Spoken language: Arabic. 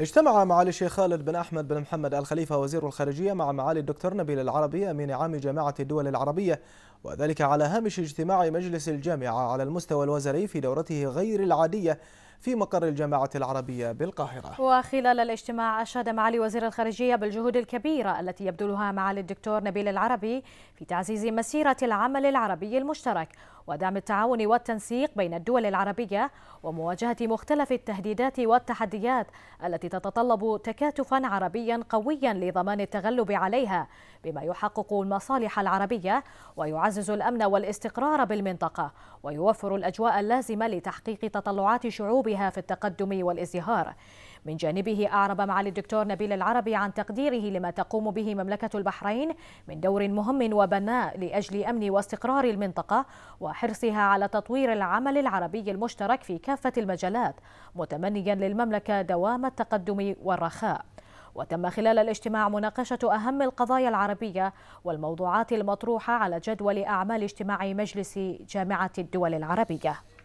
اجتمع معالي الشيخ خالد بن أحمد بن محمد الخليفة وزير الخارجية مع معالي الدكتور نبيل العربي أمين عام جامعة الدول العربية وذلك على هامش اجتماع مجلس الجامعة على المستوى الوزاري في دورته غير العادية في مقر الجامعة العربية بالقاهرة وخلال الاجتماع أشاد معالي وزير الخارجية بالجهود الكبيرة التي يبذلها معالي الدكتور نبيل العربي في تعزيز مسيرة العمل العربي المشترك ودعم التعاون والتنسيق بين الدول العربية ومواجهة مختلف التهديدات والتحديات التي تتطلب تكاتفا عربيا قويا لضمان التغلب عليها بما يحقق المصالح العربية ويعزز الأمن والاستقرار بالمنطقة ويوفر الأجواء اللازمة لتحقيق تطلعات شعوبها في التقدم والازدهار من جانبه أعرب معالي الدكتور نبيل العربي عن تقديره لما تقوم به مملكة البحرين من دور مهم وبناء لأجل أمن واستقرار المنطقة وحرصها على تطوير العمل العربي المشترك في كافة المجالات متمنيا للمملكة دوام التقدم والرخاء وتم خلال الاجتماع مناقشة أهم القضايا العربية والموضوعات المطروحة على جدول أعمال اجتماع مجلس جامعة الدول العربية